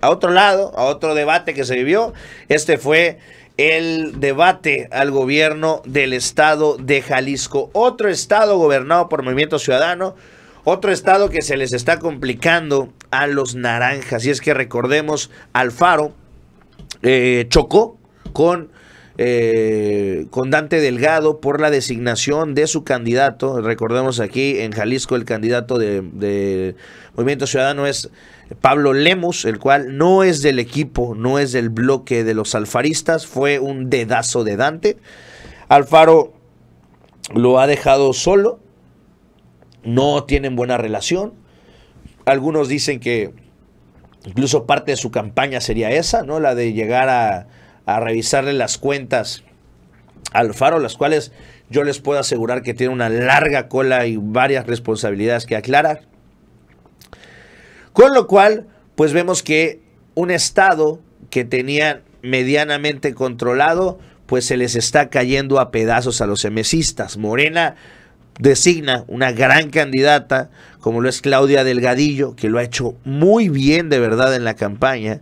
a otro lado, a otro debate que se vivió. Este fue el debate al gobierno del estado de Jalisco, otro estado gobernado por Movimiento Ciudadano, otro estado que se les está complicando a los naranjas. Y es que recordemos, Alfaro eh, chocó con eh, con Dante Delgado por la designación de su candidato. Recordemos aquí en Jalisco el candidato de, Movimiento Ciudadano es Pablo Lemus, el cual no es del equipo, no es del bloque de los alfaristas, fue un dedazo de Dante. Alfaro lo ha dejado solo, no tienen buena relación. Algunos dicen que incluso parte de su campaña sería esa, ¿no? La de llegar a, a revisarle las cuentas al Faro, las cuales yo les puedo asegurar que tiene una larga cola y varias responsabilidades que aclarar. Con lo cual, pues vemos que un Estado que tenía medianamente controlado, pues se les está cayendo a pedazos a los emesistas. Morena designa una gran candidata, como lo es Claudia Delgadillo, que lo ha hecho muy bien de verdad en la campaña,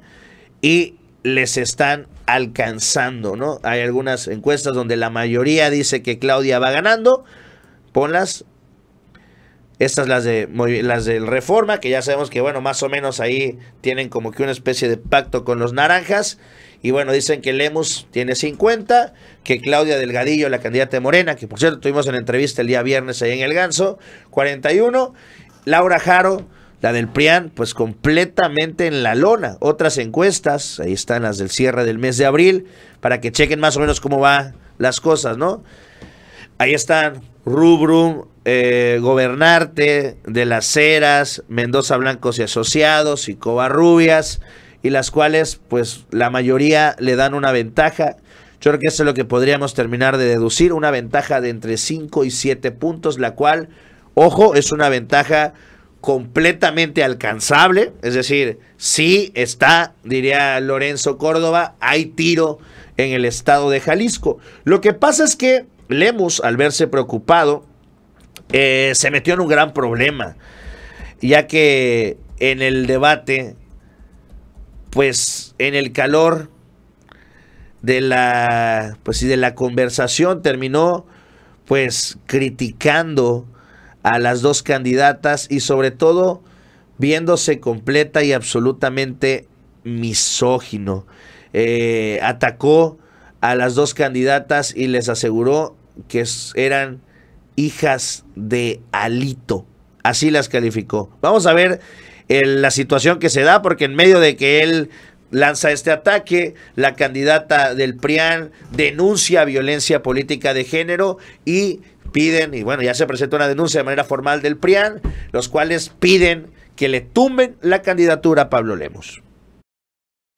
y les están alcanzando, ¿no? Hay algunas encuestas donde la mayoría dice que Claudia va ganando. Ponlas. Estas las de las del Reforma, que ya sabemos que bueno, más o menos ahí tienen como que una especie de pacto con los naranjas. Y bueno, dicen que Lemus tiene 50, que Claudia Delgadillo, la candidata de Morena, que por cierto tuvimos en entrevista el día viernes ahí en El Ganso, 41, Laura Jaro la del PRIAN, pues completamente en la lona. Otras encuestas, ahí están las del cierre del mes de abril, para que chequen más o menos cómo van las cosas, ¿no? Ahí están Rubrum, eh, Gobernarte, De las Heras, Mendoza Blancos y Asociados y Covarrubias, y las cuales, pues, la mayoría le dan una ventaja. Yo creo que eso es lo que podríamos terminar de deducir, una ventaja de entre 5 y 7 puntos, la cual, ojo, es una ventaja completamente alcanzable, es decir, sí está, diría Lorenzo Córdoba, hay tiro en el estado de Jalisco. Lo que pasa es que Lemus, al verse preocupado, eh, se metió en un gran problema, ya que en el debate, pues en el calor de la, pues, y de la conversación terminó pues criticando a las dos candidatas y sobre todo viéndose completa y absolutamente misógino. Eh, atacó a las dos candidatas y les aseguró que eran hijas de Alito. Así las calificó. Vamos a ver la situación que se da porque en medio de que él lanza este ataque, la candidata del PRIAN denuncia violencia política de género y piden, y bueno, ya se presentó una denuncia de manera formal del PRIAN, los cuales piden que le tumben la candidatura a Pablo Lemos.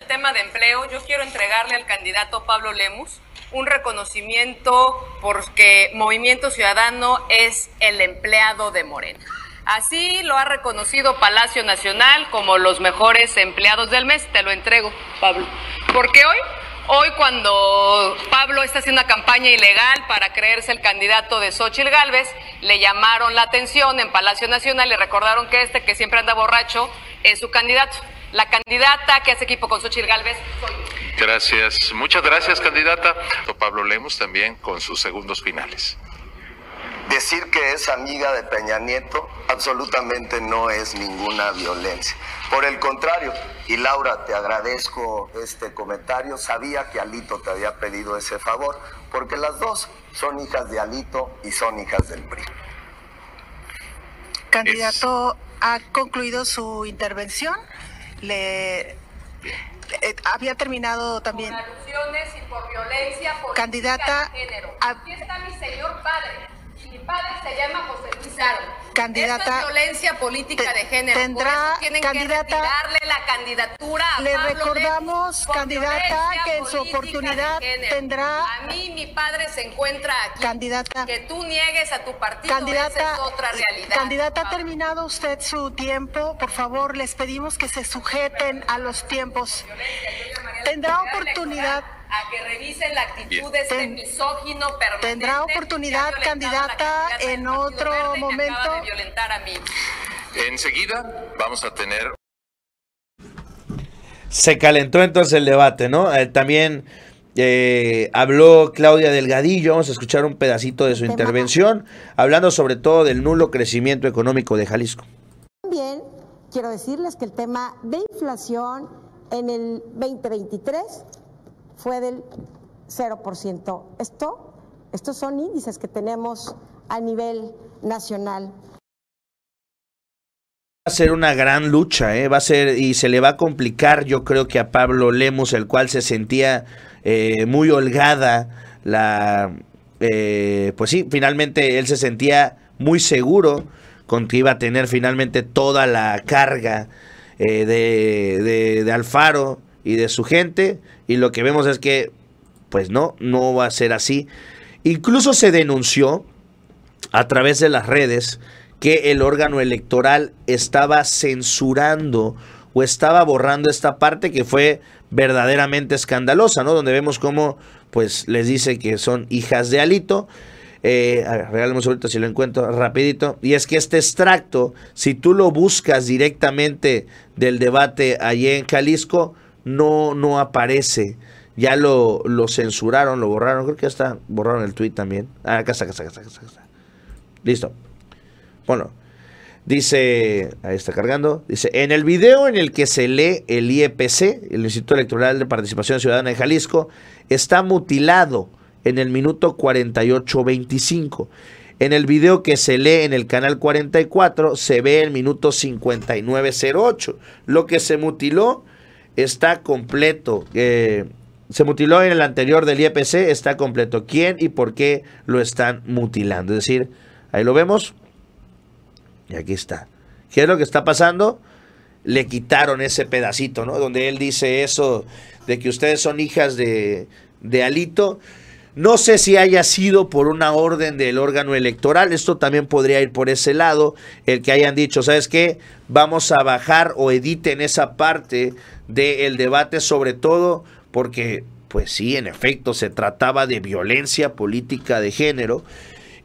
El tema de empleo, yo quiero entregarle al candidato Pablo Lemos un reconocimiento porque Movimiento Ciudadano es el empleado de Morena. Así lo ha reconocido Palacio Nacional como los mejores empleados del mes. Te lo entrego, Pablo. Porque hoy, hoy cuando Pablo está haciendo una campaña ilegal para creerse el candidato de Xochitl Galvez, le llamaron la atención en Palacio Nacional, le recordaron que este que siempre anda borracho es su candidato. La candidata que hace equipo con Xochitl Galvez Gracias, muchas gracias candidata. Pablo Lemos también con sus segundos finales. Decir que es amiga de Peña Nieto absolutamente no es ninguna violencia. Por el contrario, y Laura, te agradezco este comentario. Sabía que Alito te había pedido ese favor, porque las dos son hijas de Alito y son hijas del PRI. Candidato, ha concluido su intervención. Le eh, había terminado también. y por violencia Candidata, Aquí está mi señor padre. Mi padre se llama José Luis Candidata. es violencia política de género. Tendrá por eso candidata, que retirarle la candidatura. A le recordamos, candidata, que en su oportunidad tendrá. A mí mi padre se encuentra aquí. Candidata. Que tú niegues a tu partido. Candidata. Es otra realidad. Candidata, ha terminado usted su tiempo. Por favor, les pedimos que se sujeten a los tiempos. Tendrá oportunidad a que revisen la actitud de este misógino Tendrá oportunidad, candidata, en otro momento. Enseguida vamos a tener. Se calentó entonces el debate, ¿no? Eh, también eh, habló Claudia Delgadillo, vamos a escuchar un pedacito de su intervención, hablando sobre todo del nulo crecimiento económico de Jalisco. También quiero decirles que el tema de inflación en el 2023 fue del 0%. Esto, estos son índices que tenemos a nivel nacional. Va a ser una gran lucha, ¿eh? va a ser y se le va a complicar, yo creo que a Pablo Lemos, el cual se sentía eh, muy holgada, la, eh, pues sí, finalmente él se sentía muy seguro con que iba a tener finalmente toda la carga de Alfaro, y de su gente y lo que vemos es que, pues no, no va a ser así. Incluso se denunció a través de las redes que el órgano electoral estaba censurando o estaba borrando esta parte que fue verdaderamente escandalosa, ¿no? Donde vemos cómo, pues, les dice que son hijas de Alito. Eh, a ver, ahorita si lo encuentro rapidito. Y es que este extracto, si tú lo buscas directamente del debate allí en Jalisco, no, aparece. Ya lo, lo censuraron, lo borraron. Creo que ya está. Borraron el tweet también. Ah, acá está, acá está, acá está. Listo. Bueno, Dice, ahí está cargando, dice, en el video en el que se lee el IEPC, el Instituto Electoral de Participación Ciudadana de Jalisco, está mutilado en el minuto 48.25. En el video que se lee en el canal 44 se ve el minuto 59.08. Lo que se mutiló está completo. Eh, se mutiló en el anterior del IEPC, está completo. ¿Quién y por qué lo están mutilando? Es decir, ahí lo vemos. Y aquí está. ¿Qué es lo que está pasando? Le quitaron ese pedacito, ¿no? Donde él dice eso de que ustedes son hijas de, de Alito. No sé si haya sido por una orden del órgano electoral, esto también podría ir por ese lado, el que hayan dicho, ¿sabes qué? Vamos a bajar o editen esa parte del debate, sobre todo porque, pues sí, en efecto, se trataba de violencia política de género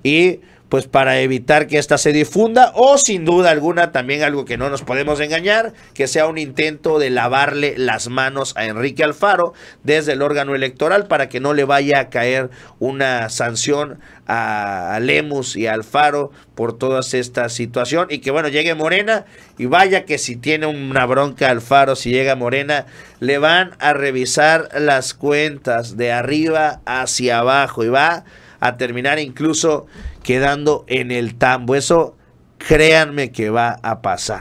y pues para evitar que esta se difunda o sin duda alguna también algo que no nos podemos engañar, que sea un intento de lavarle las manos a Enrique Alfaro desde el órgano electoral para que no le vaya a caer una sanción a Lemus y Alfaro por toda esta situación y que bueno, llegue Morena y vaya que si tiene una bronca Alfaro, si llega Morena, le van a revisar las cuentas de arriba hacia abajo y va a terminar incluso quedando en el tambo. Eso créanme que va a pasar.